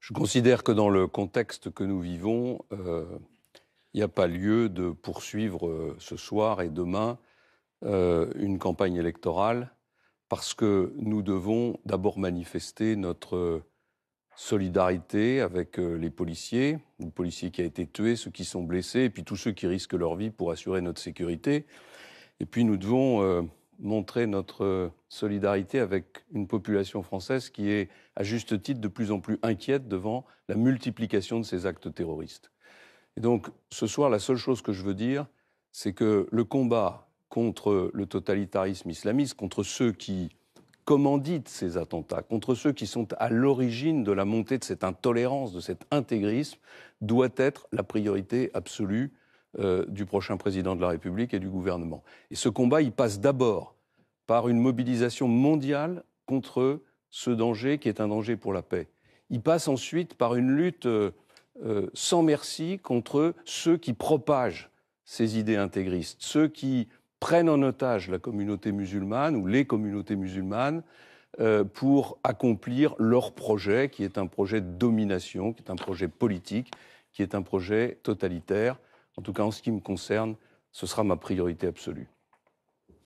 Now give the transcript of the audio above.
Je considère que dans le contexte que nous vivons, il euh, n'y a pas lieu de poursuivre euh, ce soir et demain euh, une campagne électorale parce que nous devons d'abord manifester notre solidarité avec les policiers, les policiers qui ont été tués, ceux qui sont blessés, et puis tous ceux qui risquent leur vie pour assurer notre sécurité. Et puis nous devons montrer notre solidarité avec une population française qui est, à juste titre, de plus en plus inquiète devant la multiplication de ces actes terroristes. Et donc, ce soir, la seule chose que je veux dire, c'est que le combat contre le totalitarisme islamiste, contre ceux qui commanditent ces attentats, contre ceux qui sont à l'origine de la montée de cette intolérance, de cet intégrisme, doit être la priorité absolue euh, du prochain président de la République et du gouvernement. Et ce combat, il passe d'abord par une mobilisation mondiale contre ce danger qui est un danger pour la paix. Il passe ensuite par une lutte euh, euh, sans merci contre ceux qui propagent ces idées intégristes, ceux qui prennent en otage la communauté musulmane ou les communautés musulmanes euh, pour accomplir leur projet, qui est un projet de domination, qui est un projet politique, qui est un projet totalitaire. En tout cas, en ce qui me concerne, ce sera ma priorité absolue.